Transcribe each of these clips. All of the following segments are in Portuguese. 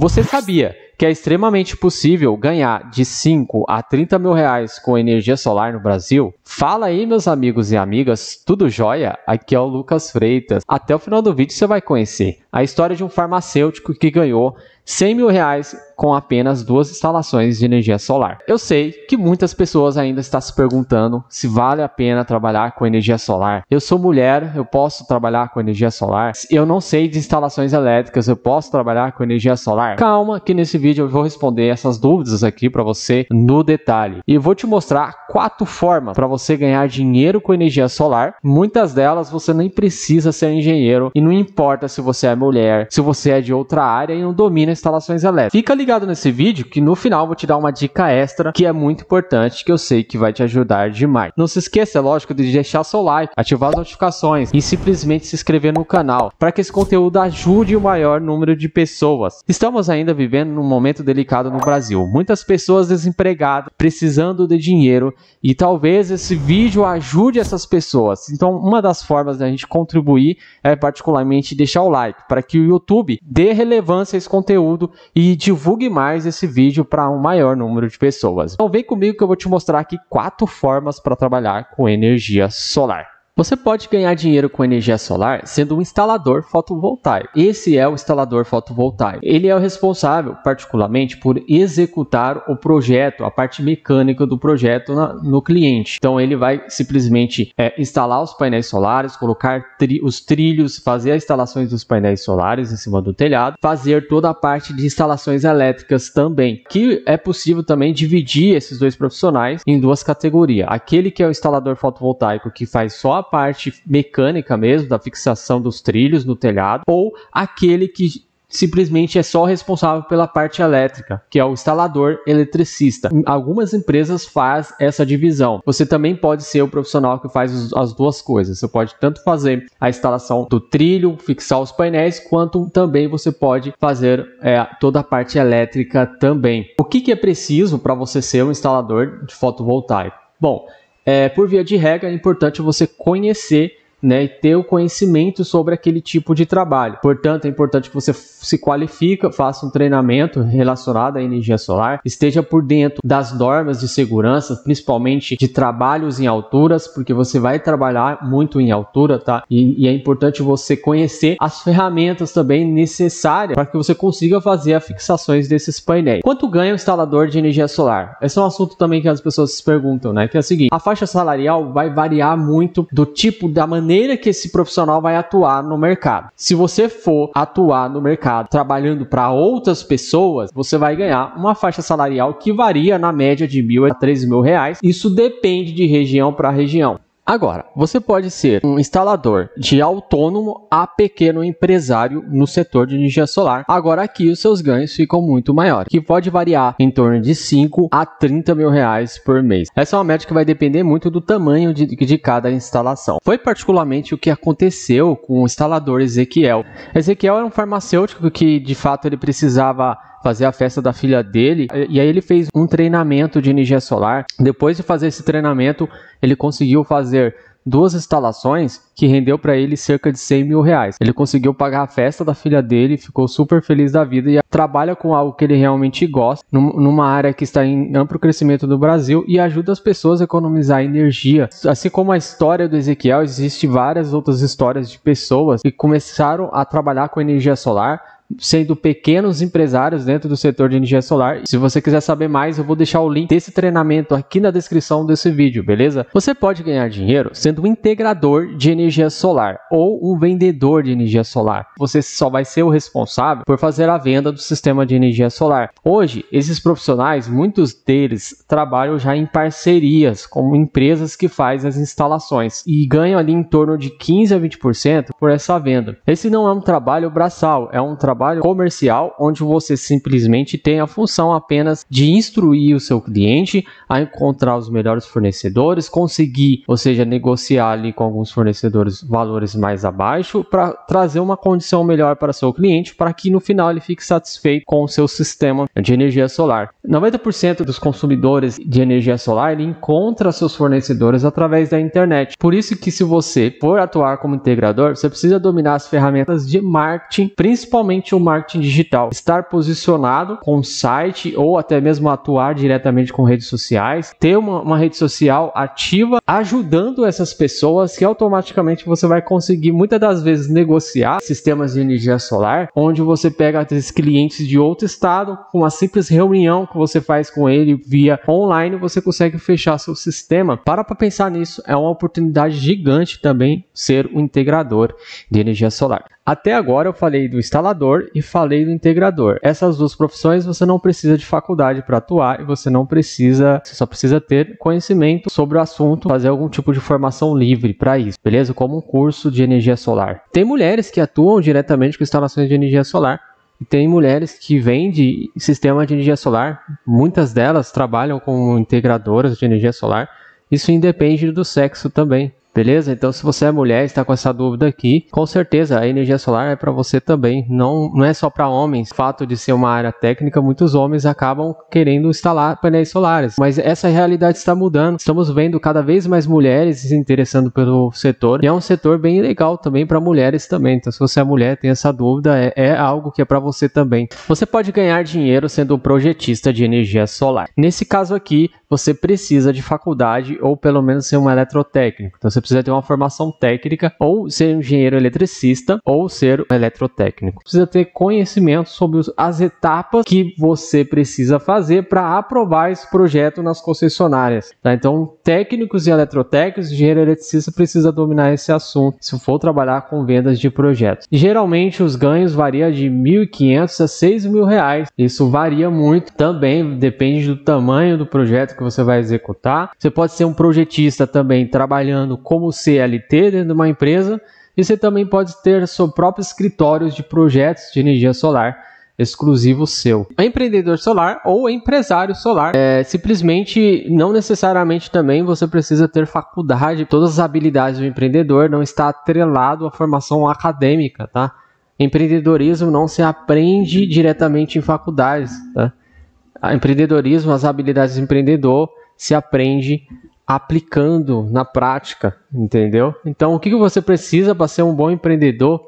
Você sabia que é extremamente possível ganhar de 5 a 30 mil reais com energia solar no Brasil? Fala aí, meus amigos e amigas, tudo jóia? Aqui é o Lucas Freitas. Até o final do vídeo você vai conhecer a história de um farmacêutico que ganhou 100 mil reais com apenas duas instalações de energia solar. Eu sei que muitas pessoas ainda estão se perguntando se vale a pena trabalhar com energia solar. Eu sou mulher, eu posso trabalhar com energia solar? Eu não sei de instalações elétricas, eu posso trabalhar com energia solar? Calma que nesse vídeo vídeo eu vou responder essas dúvidas aqui para você no detalhe. E vou te mostrar quatro formas para você ganhar dinheiro com energia solar. Muitas delas você nem precisa ser engenheiro e não importa se você é mulher, se você é de outra área e não domina instalações elétricas. Fica ligado nesse vídeo que no final vou te dar uma dica extra que é muito importante que eu sei que vai te ajudar demais. Não se esqueça, é lógico, de deixar seu like, ativar as notificações e simplesmente se inscrever no canal para que esse conteúdo ajude o maior número de pessoas. Estamos ainda vivendo num momento momento delicado no Brasil. Muitas pessoas desempregadas, precisando de dinheiro, e talvez esse vídeo ajude essas pessoas. Então, uma das formas da gente contribuir é particularmente deixar o like, para que o YouTube dê relevância a esse conteúdo e divulgue mais esse vídeo para um maior número de pessoas. Então, vem comigo que eu vou te mostrar aqui quatro formas para trabalhar com energia solar. Você pode ganhar dinheiro com energia solar sendo um instalador fotovoltaico. Esse é o instalador fotovoltaico. Ele é o responsável, particularmente, por executar o projeto, a parte mecânica do projeto na, no cliente. Então, ele vai simplesmente é, instalar os painéis solares, colocar tri os trilhos, fazer as instalações dos painéis solares em cima do telhado, fazer toda a parte de instalações elétricas também. Que é possível também dividir esses dois profissionais em duas categorias. Aquele que é o instalador fotovoltaico que faz só a parte mecânica mesmo, da fixação dos trilhos no telhado, ou aquele que simplesmente é só responsável pela parte elétrica, que é o instalador eletricista. Algumas empresas faz essa divisão. Você também pode ser o profissional que faz as duas coisas. Você pode tanto fazer a instalação do trilho, fixar os painéis, quanto também você pode fazer é, toda a parte elétrica também. O que, que é preciso para você ser um instalador de fotovoltaico? Bom, é, por via de regra, é importante você conhecer né, e ter o conhecimento sobre aquele tipo de trabalho. Portanto, é importante que você se qualifica, faça um treinamento relacionado à energia solar, esteja por dentro das normas de segurança, principalmente de trabalhos em alturas, porque você vai trabalhar muito em altura, tá? E, e é importante você conhecer as ferramentas também necessárias para que você consiga fazer as fixações desses painéis. Quanto ganha o instalador de energia solar? Esse é um assunto também que as pessoas se perguntam, né? Que é o seguinte: a faixa salarial vai variar muito do tipo da maneira maneira que esse profissional vai atuar no mercado. Se você for atuar no mercado trabalhando para outras pessoas, você vai ganhar uma faixa salarial que varia na média de mil a três mil reais. Isso depende de região para região. Agora, você pode ser um instalador de autônomo a pequeno empresário no setor de energia solar. Agora aqui os seus ganhos ficam muito maiores, que pode variar em torno de 5 a 30 mil reais por mês. Essa é uma média que vai depender muito do tamanho de, de cada instalação. Foi particularmente o que aconteceu com o instalador Ezequiel. Ezequiel era um farmacêutico que de fato ele precisava fazer a festa da filha dele. E aí ele fez um treinamento de energia solar. Depois de fazer esse treinamento, ele conseguiu fazer duas instalações que rendeu para ele cerca de 100 mil reais. Ele conseguiu pagar a festa da filha dele, ficou super feliz da vida e trabalha com algo que ele realmente gosta, numa área que está em amplo crescimento no Brasil e ajuda as pessoas a economizar energia. Assim como a história do Ezequiel, existe várias outras histórias de pessoas que começaram a trabalhar com energia solar sendo pequenos empresários dentro do setor de energia solar. Se você quiser saber mais, eu vou deixar o link desse treinamento aqui na descrição desse vídeo, beleza? Você pode ganhar dinheiro sendo um integrador de energia solar ou um vendedor de energia solar. Você só vai ser o responsável por fazer a venda do sistema de energia solar. Hoje, esses profissionais, muitos deles trabalham já em parcerias com empresas que fazem as instalações e ganham ali em torno de 15 a 20% por essa venda. Esse não é um trabalho braçal, é um trabalho trabalho comercial onde você simplesmente tem a função apenas de instruir o seu cliente a encontrar os melhores fornecedores, conseguir, ou seja, negociar ali com alguns fornecedores valores mais abaixo para trazer uma condição melhor para seu cliente, para que no final ele fique satisfeito com o seu sistema de energia solar. 90% dos consumidores de energia solar ele encontra seus fornecedores através da internet. Por isso que se você for atuar como integrador, você precisa dominar as ferramentas de marketing, principalmente somente o marketing digital. Estar posicionado com site ou até mesmo atuar diretamente com redes sociais, ter uma, uma rede social ativa, ajudando essas pessoas que automaticamente você vai conseguir muitas das vezes negociar sistemas de energia solar, onde você pega esses clientes de outro estado, com uma simples reunião que você faz com ele via online, você consegue fechar seu sistema. Para para pensar nisso, é uma oportunidade gigante também ser um integrador de energia solar. Até agora eu falei do instalador e falei do integrador. Essas duas profissões você não precisa de faculdade para atuar e você não precisa, você só precisa ter conhecimento sobre o assunto, fazer algum tipo de formação livre para isso, beleza? Como um curso de energia solar. Tem mulheres que atuam diretamente com instalações de energia solar, tem mulheres que vendem sistema de energia solar, muitas delas trabalham como integradoras de energia solar. Isso independe do sexo também. Beleza? Então, se você é mulher e está com essa dúvida aqui, com certeza a energia solar é para você também, não, não é só para homens. O fato de ser uma área técnica, muitos homens acabam querendo instalar painéis solares, mas essa realidade está mudando. Estamos vendo cada vez mais mulheres se interessando pelo setor e é um setor bem legal também para mulheres também. Então, se você é mulher tem essa dúvida, é, é algo que é para você também. Você pode ganhar dinheiro sendo um projetista de energia solar. Nesse caso aqui, você precisa de faculdade ou pelo menos ser um eletrotécnico. Então, você você precisa ter uma formação técnica, ou ser engenheiro eletricista, ou ser um eletrotécnico. Precisa ter conhecimento sobre as etapas que você precisa fazer para aprovar esse projeto nas concessionárias. Tá? Então, técnicos e eletrotécnicos, engenheiro eletricista precisa dominar esse assunto se for trabalhar com vendas de projetos. geralmente, os ganhos variam de 1.500 a 6.000 reais. Isso varia muito, também depende do tamanho do projeto que você vai executar. Você pode ser um projetista também trabalhando como CLT dentro de uma empresa e você também pode ter seu próprio escritório de projetos de energia solar exclusivo seu. Empreendedor solar ou empresário solar, é, simplesmente não necessariamente também você precisa ter faculdade, todas as habilidades do empreendedor não está atrelado à formação acadêmica, tá? Empreendedorismo não se aprende diretamente em faculdades, tá? Empreendedorismo, as habilidades do empreendedor se aprende aplicando na prática, entendeu? Então, o que, que você precisa para ser um bom empreendedor?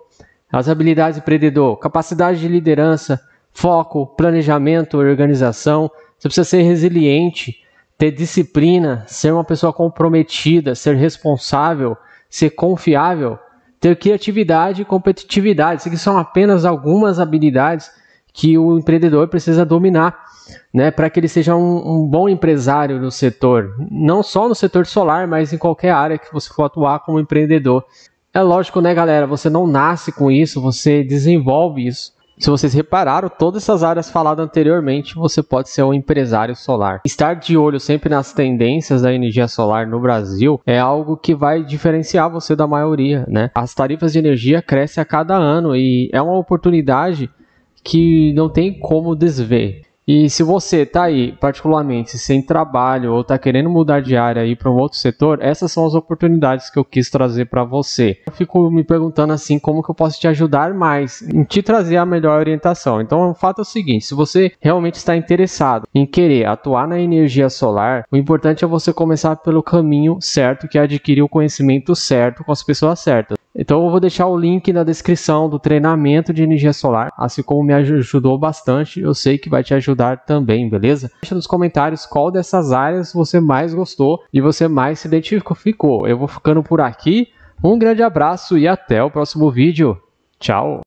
As habilidades de empreendedor, capacidade de liderança, foco, planejamento, organização. Você precisa ser resiliente, ter disciplina, ser uma pessoa comprometida, ser responsável, ser confiável, ter criatividade e competitividade. Isso aqui são apenas algumas habilidades que o empreendedor precisa dominar, né, para que ele seja um, um, bom empresário no setor, não só no setor solar, mas em qualquer área que você for atuar como empreendedor. É lógico, né, galera? Você não nasce com isso, você desenvolve isso. Se vocês repararam, todas essas áreas faladas anteriormente, você pode ser um empresário solar. Estar de olho sempre nas tendências da energia solar no Brasil é algo que vai diferenciar você da maioria, né? As tarifas de energia crescem a cada ano e é uma oportunidade que não tem como desver. E se você está aí, particularmente, sem trabalho ou está querendo mudar de área e ir para um outro setor, essas são as oportunidades que eu quis trazer para você. Eu fico me perguntando assim, como que eu posso te ajudar mais em te trazer a melhor orientação. Então, o fato é o seguinte, se você realmente está interessado em querer atuar na energia solar, o importante é você começar pelo caminho certo, que é adquirir o conhecimento certo com as pessoas certas. Então eu vou deixar o link na descrição do treinamento de energia solar, assim como me ajudou bastante, eu sei que vai te ajudar também, beleza? Deixa nos comentários qual dessas áreas você mais gostou e você mais se identificou. Eu vou ficando por aqui. Um grande abraço e até o próximo vídeo. Tchau!